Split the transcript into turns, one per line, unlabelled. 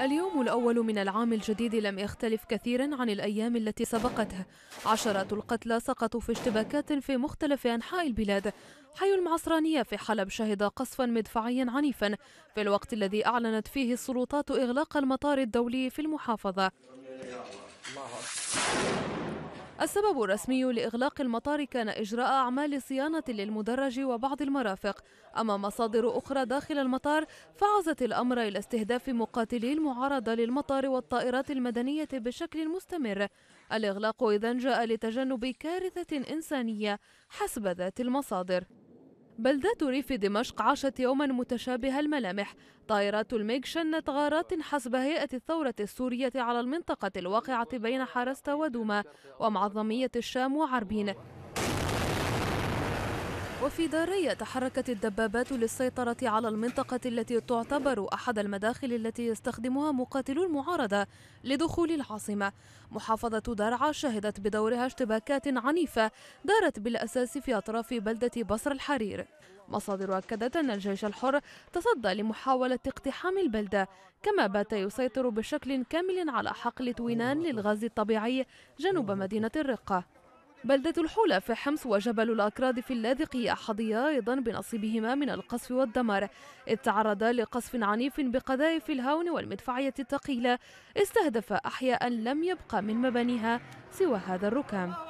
اليوم الأول من العام الجديد لم يختلف كثيرا عن الأيام التي سبقتها عشرات القتلى سقطوا في اشتباكات في مختلف أنحاء البلاد حي المعصرانية في حلب شهد قصفا مدفعيا عنيفا في الوقت الذي أعلنت فيه السلطات إغلاق المطار الدولي في المحافظة السبب الرسمي لإغلاق المطار كان إجراء أعمال صيانة للمدرج وبعض المرافق أما مصادر أخرى داخل المطار فعزت الأمر إلى استهداف مقاتلي المعارضة للمطار والطائرات المدنية بشكل مستمر الإغلاق إذن جاء لتجنب كارثة إنسانية حسب ذات المصادر بلدة ريف دمشق عاشت يوما متشابه الملامح طائرات الميج شنت غارات حسب هيئة الثورة السورية على المنطقة الواقعة بين حرستا ودوما ومعظمية الشام وعربين وفي دارية تحركت الدبابات للسيطرة على المنطقة التي تعتبر أحد المداخل التي يستخدمها مقاتلو المعارضة لدخول العاصمة محافظة درعا شهدت بدورها اشتباكات عنيفة دارت بالأساس في أطراف بلدة بصر الحرير مصادر أكدت أن الجيش الحر تصدى لمحاولة اقتحام البلدة كما بات يسيطر بشكل كامل على حقل توينان للغاز الطبيعي جنوب مدينة الرقة بلدة الحولة في حمص وجبل الأكراد في اللاذقية حظيا أيضا بنصيبهما من القصف والدمار إذ تعرضا لقصف عنيف بقذائف الهون والمدفعية الثقيلة استهدف أحياء لم يبقى من مبانيها سوى هذا الركام